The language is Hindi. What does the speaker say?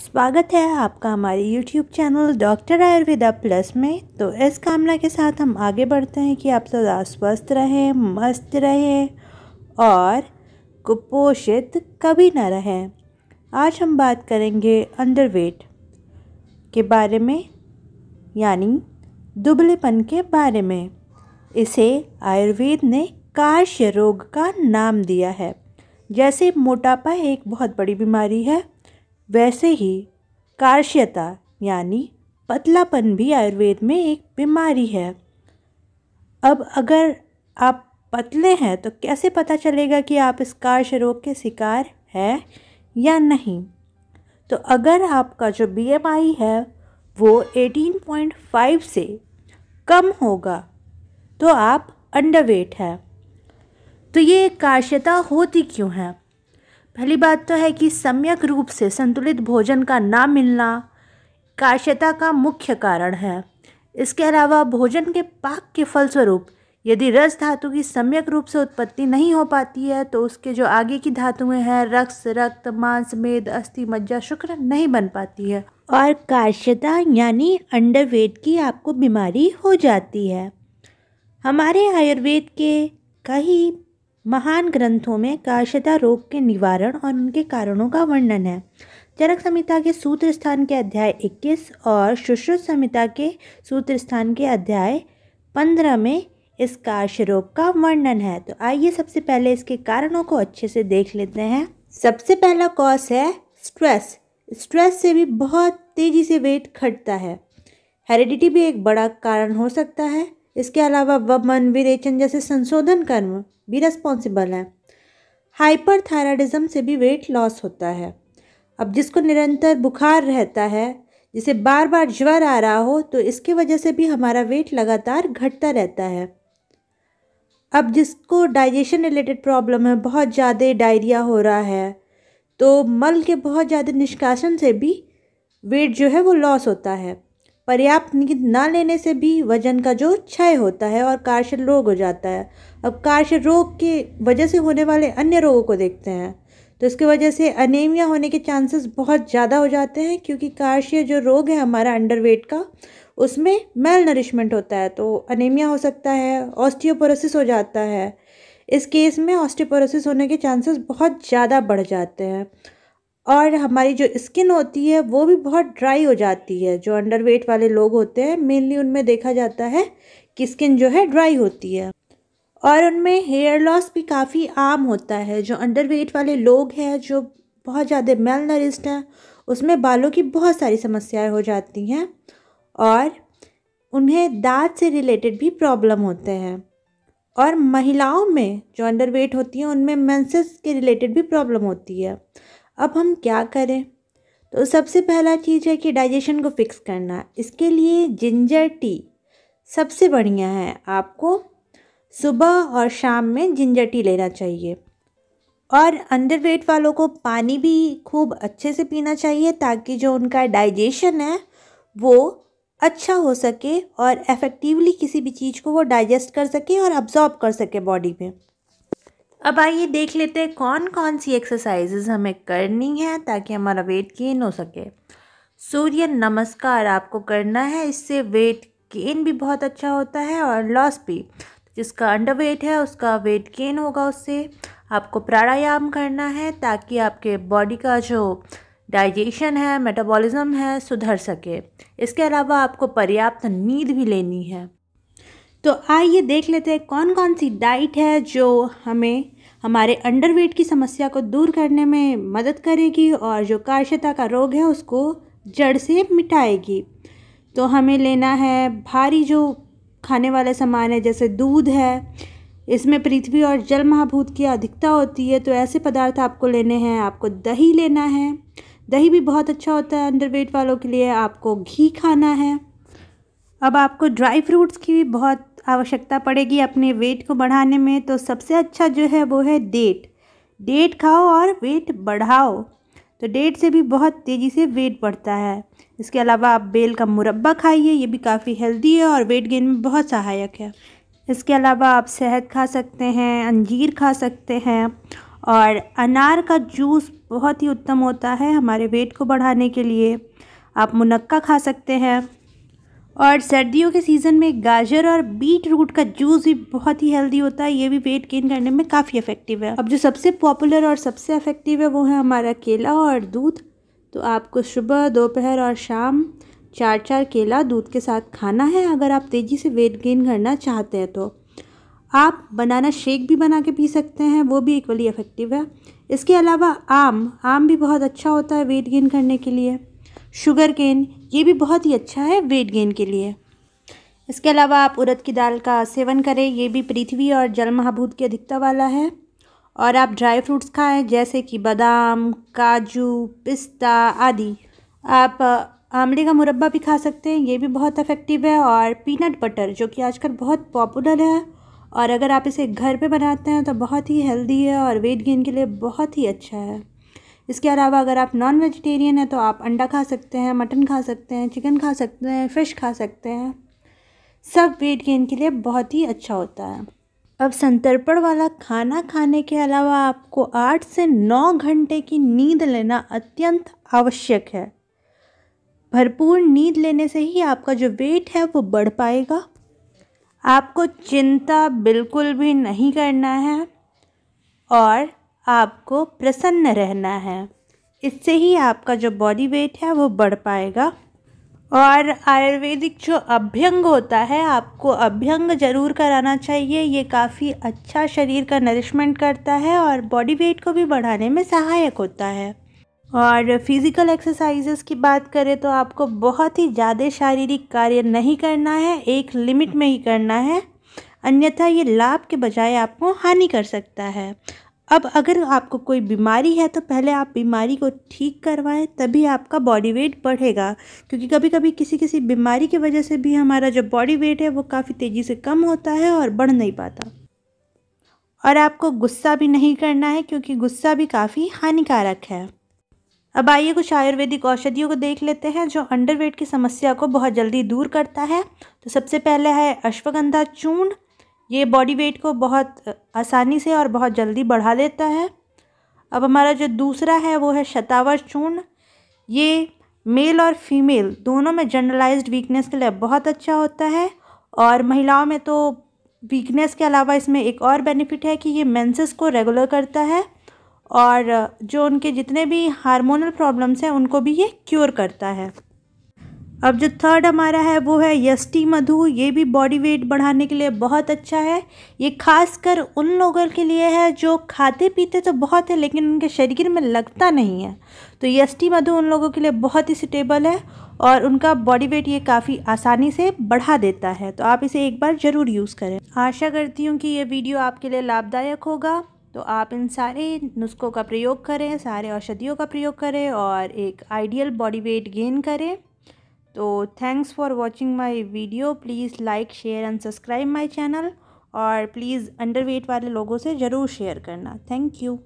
स्वागत है आपका हमारे YouTube channel doctor Ayurveda plus में तो इस कामना के साथ हम आगे बढ़ते हैं कि आप सदा स्वस्थ रहें मस्त रहें और कुपोषित कभी ना रहें आज हम बात करेंगे अंडरवेट के बारे में यानी दुबलेपन के बारे में इसे आयुर्वेद ने काश्य रोग का नाम दिया है जैसे मोटापा एक बहुत बड़ी बीमारी है वैसे ही कार्श्यता यानी पतलापन भी आयुर्वेद में एक बीमारी है अब अगर आप पतले हैं तो कैसे पता चलेगा कि आप इस कार्श रोग के शिकार हैं या नहीं तो अगर आपका जो बीएमआई है वो 18.5 से कम होगा तो आप अंडरवेट हैं तो ये कार्श्यता होती क्यों है पहली बात तो है कि सम्यक रूप से संतुलित भोजन का ना मिलना काश्यता का मुख्य कारण है इसके अलावा भोजन के पाक के फलस्वरूप यदि रस धातु की सम्यक रूप से उत्पत्ति नहीं हो पाती है तो उसके जो आगे की धातुएं हैं रक्स रक्त मांस मेद अस्थि मज्जा शुक्र नहीं बन पाती है और काश्यता यानी अंडरवेट की आपको बीमारी हो जाती है हमारे आयुर्वेद के कई महान ग्रंथों में काशता रोग के निवारण और उनके कारणों का वर्णन है चरक संहिता के सूत्र स्थान के अध्याय 21 और सुश्रुत संहिता के सूत्र स्थान के अध्याय 15 में इस काश रोग का वर्णन है तो आइए सबसे पहले इसके कारणों को अच्छे से देख लेते हैं सबसे पहला कॉज है स्ट्रेस स्ट्रेस से भी बहुत तेज़ी से वेट घटता है हेरिडिटी भी एक बड़ा कारण हो सकता है इसके अलावा वमन विरेचन जैसे संशोधन कर्म भी रेस्पॉन्सिबल हैं हाइपर थायराइडिज्म से भी वेट लॉस होता है अब जिसको निरंतर बुखार रहता है जिसे बार बार ज्वर आ रहा हो तो इसकी वजह से भी हमारा वेट लगातार घटता रहता है अब जिसको डाइजेशन रिलेटेड प्रॉब्लम है बहुत ज़्यादा डायरिया हो रहा है तो मल के बहुत ज़्यादा निष्कासन से भी वेट जो है वो लॉस होता है पर्याप्त नींद ना लेने से भी वजन का जो क्षय होता है और कार्य रोग हो जाता है अब कार्य रोग की वजह से होने वाले अन्य रोगों को देखते हैं तो इसके वजह से अनेमिया होने के चांसेस बहुत ज़्यादा हो जाते हैं क्योंकि कार्य जो रोग है हमारा अंडरवेट का उसमें मेल नरिशमेंट होता है तो अनेमिया हो सकता है ऑस्टियोपोरोसिस हो जाता है इस केस में ऑस्टियोपोरोसिस होने के चांसेस बहुत ज़्यादा बढ़ जाते हैं और हमारी जो स्किन होती है वो भी बहुत ड्राई हो जाती है जो अंडर वेट वाले लोग होते हैं मेनली उनमें देखा जाता है कि स्किन जो है ड्राई होती है और उनमें हेयर लॉस भी काफ़ी आम होता है जो अंडर वेट वाले लोग हैं जो बहुत ज़्यादा मेल नरिस्ट हैं उसमें बालों की बहुत सारी समस्याएं हो जाती हैं और उन्हें दांत से रिलेटेड भी प्रॉब्लम होते हैं और महिलाओं में जो अंडर वेट होती हैं उनमें मेंसेस के रिलेटेड भी प्रॉब्लम होती है अब हम क्या करें तो सबसे पहला चीज़ है कि डाइजेशन को फिक्स करना इसके लिए जिंजर टी सबसे बढ़िया है आपको सुबह और शाम में जिंजर टी लेना चाहिए और अंडर वेट वालों को पानी भी खूब अच्छे से पीना चाहिए ताकि जो उनका डाइजेशन है वो अच्छा हो सके और इफ़ेक्टिवली किसी भी चीज़ को वो डाइजेस्ट कर सके और अब्जॉर्ब कर सके बॉडी में अब आइए देख लेते हैं कौन कौन सी एक्सरसाइजेज हमें करनी है ताकि हमारा वेट गेन हो सके सूर्य नमस्कार आपको करना है इससे वेट गेन भी बहुत अच्छा होता है और लॉस भी जिसका अंडर वेट है उसका वेट गेन होगा उससे आपको प्राणायाम करना है ताकि आपके बॉडी का जो डाइजेशन है मेटाबॉलिज्म है सुधर सके इसके अलावा आपको पर्याप्त नींद भी लेनी है तो आइए देख लेते हैं कौन कौन सी डाइट है जो हमें हमारे अंडरवेट की समस्या को दूर करने में मदद करेगी और जो काशता का रोग है उसको जड़ से मिटाएगी तो हमें लेना है भारी जो खाने वाला सामान है जैसे दूध है इसमें पृथ्वी और जल महाभूत की अधिकता होती है तो ऐसे पदार्थ आपको लेने हैं आपको दही लेना है दही भी बहुत अच्छा होता है अंडरवेट वालों के लिए आपको घी खाना है अब आपको ड्राई फ्रूट्स की भी बहुत आवश्यकता पड़ेगी अपने वेट को बढ़ाने में तो सबसे अच्छा जो है वो है डेट डेट खाओ और वेट बढ़ाओ तो डेट से भी बहुत तेज़ी से वेट बढ़ता है इसके अलावा आप बेल का मुरब्बा खाइए ये भी काफ़ी हेल्दी है और वेट गेन में बहुत सहायक है इसके अलावा आप शहद खा सकते हैं अंजीर खा सकते हैं और अनार का जूस बहुत ही उत्तम होता है हमारे वेट को बढ़ाने के लिए आप मुनक्का खा सकते हैं और सर्दियों के सीज़न में गाजर और बीट रूट का जूस भी बहुत ही हेल्दी होता है ये भी वेट गेन करने में काफ़ी इफेक्टिव है अब जो सबसे पॉपुलर और सबसे इफेक्टिव है वो है हमारा केला और दूध तो आपको सुबह दोपहर और शाम चार चार केला दूध के साथ खाना है अगर आप तेज़ी से वेट गेन करना चाहते हैं तो आप बनाना शेक भी बना के पी सकते हैं वो भी इक्वली इफ़ेक्टिव है इसके अलावा आम आम भी बहुत अच्छा होता है वेट गेन करने के लिए शुगर केन ये भी बहुत ही अच्छा है वेट गेन के लिए इसके अलावा आप उड़द की दाल का सेवन करें ये भी पृथ्वी और जल महाभूत की अधिकता वाला है और आप ड्राई फ्रूट्स खाएं जैसे कि बादाम काजू पिस्ता आदि आप आमले का मुरब्बा भी खा सकते हैं ये भी बहुत इफ़ेक्टिव है और पीनट बटर जो कि आजकल बहुत पॉपुलर है और अगर आप इसे घर पे बनाते हैं तो बहुत ही हेल्दी है और वेट गेन के लिए बहुत ही अच्छा है इसके अलावा अगर आप नॉन वेजिटेरियन हैं तो आप अंडा खा सकते हैं मटन खा सकते हैं चिकन खा सकते हैं फ़िश खा सकते हैं सब वेट गेन के लिए बहुत ही अच्छा होता है अब संतर्पण वाला खाना खाने के अलावा आपको आठ से नौ घंटे की नींद लेना अत्यंत आवश्यक है भरपूर नींद लेने से ही आपका जो वेट है वो बढ़ पाएगा आपको चिंता बिल्कुल भी नहीं करना है और आपको प्रसन्न रहना है इससे ही आपका जो बॉडी वेट है वो बढ़ पाएगा और आयुर्वेदिक जो अभ्यंग होता है आपको अभ्यंग जरूर कराना चाहिए ये काफ़ी अच्छा शरीर का नरिशमेंट करता है और बॉडी वेट को भी बढ़ाने में सहायक होता है और फिज़िकल एक्सरसाइजेस की बात करें तो आपको बहुत ही ज़्यादा शारीरिक कार्य नहीं करना है एक लिमिट में ही करना है अन्यथा ये लाभ के बजाय आपको हानि कर सकता है अब अगर आपको कोई बीमारी है तो पहले आप बीमारी को ठीक करवाएं तभी आपका बॉडी वेट बढ़ेगा क्योंकि कभी कभी किसी किसी बीमारी की वजह से भी हमारा जो बॉडी वेट है वो काफ़ी तेज़ी से कम होता है और बढ़ नहीं पाता और आपको गुस्सा भी नहीं करना है क्योंकि गुस्सा भी काफ़ी हानिकारक है अब आइए कुछ आयुर्वेदिक औषधियों को देख लेते हैं जो अंडरवेट की समस्या को बहुत जल्दी दूर करता है तो सबसे पहले है अश्वगंधा चूर्ण ये बॉडी वेट को बहुत आसानी से और बहुत जल्दी बढ़ा लेता है अब हमारा जो दूसरा है वो है शतावर चूर्ण ये मेल और फीमेल दोनों में जनरलाइज्ड वीकनेस के लिए बहुत अच्छा होता है और महिलाओं में तो वीकनेस के अलावा इसमें एक और बेनिफिट है कि ये मेंसेस को रेगुलर करता है और जो उनके जितने भी हार्मोनल प्रॉब्लम्स हैं उनको भी ये क्योर करता है अब जो थर्ड हमारा है वो है यष्टि मधु ये भी बॉडी वेट बढ़ाने के लिए बहुत अच्छा है ये खासकर उन लोगों के लिए है जो खाते पीते तो बहुत है लेकिन उनके शरीर में लगता नहीं है तो यष्टि मधु उन लोगों के लिए बहुत ही सुटेबल है और उनका बॉडी वेट ये काफ़ी आसानी से बढ़ा देता है तो आप इसे एक बार ज़रूर यूज़ करें आशा करती हूँ कि ये वीडियो आपके लिए लाभदायक होगा तो आप इन सारे नुस्खों का प्रयोग करें सारे औषधियों का प्रयोग करें और एक आइडियल बॉडी वेट गेन करें तो thanks for watching my video please like share and subscribe my channel और प्लीज़ अंडरवेट वाले लोगों से ज़रूर शेयर करना थैंक यू